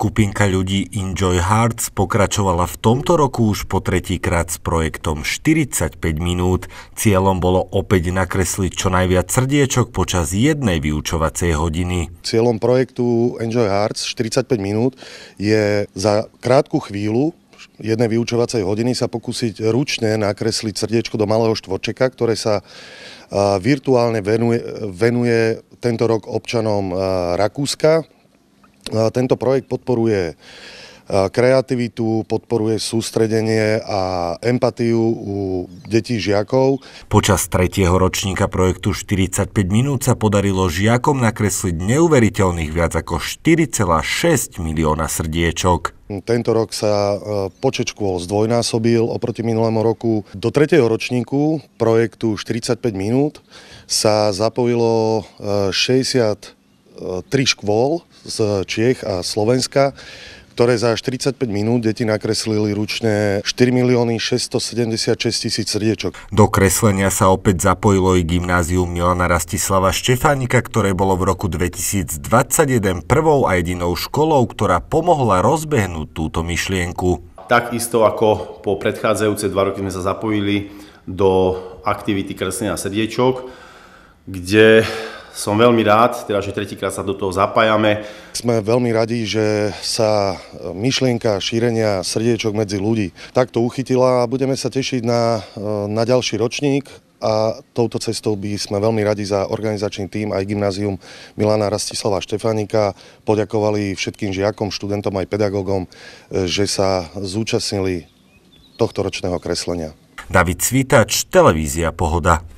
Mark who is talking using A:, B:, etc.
A: Skupinka ľudí Enjoy Hearts pokračovala v tomto roku už po tretíkrát s projektom 45 minút. Cieľom bolo opäť nakresliť čo najviac srdiečok počas jednej vyučovacej hodiny.
B: Cieľom projektu Enjoy Hearts 45 minút je za krátku chvíľu jednej vyučovacej hodiny sa pokúsiť ručne nakresliť srdiečko do malého štvorčeka, ktoré sa virtuálne venuje, venuje tento rok občanom Rakúska, tento projekt podporuje kreativitu, podporuje sústredenie a
A: empatiu u detí žiakov. Počas tretieho ročníka projektu 45 minút sa podarilo žiakom nakresliť neuveriteľných viac ako 4,6 milióna srdiečok.
B: Tento rok sa počet škôl zdvojnásobil oproti minulému roku. Do tretieho ročníku projektu 45 minút sa zapojilo 60 tri škôl z Čiech a Slovenska, ktoré za 45 minút deti nakreslili ručne 4 milióny 676 tisíc srdiečok.
A: Do kreslenia sa opäť zapojilo i gymnázium Milana Rastislava Štefánika, ktoré bolo v roku 2021 prvou a jedinou školou, ktorá pomohla rozbehnúť túto myšlienku.
C: Takisto ako po predchádzajúce dva roky sme sa zapojili do aktivity kreslenia srdiečok, kde som veľmi rád, teda, že tretíkrát sa do toho zapájame.
B: Sme veľmi radi, že sa myšlienka šírenia srdiečok medzi ľudí takto uchytila a budeme sa tešiť na, eh, na ďalší ročník a touto cestou by sme veľmi radi za organizačný tým aj gymnázium Milana Rastislava Štefánika poďakovali všetkým žiakom, študentom aj pedagógom, eh, že sa zúčastnili tohto ročného kreslenia.
A: David Svitač, televízia Pohoda.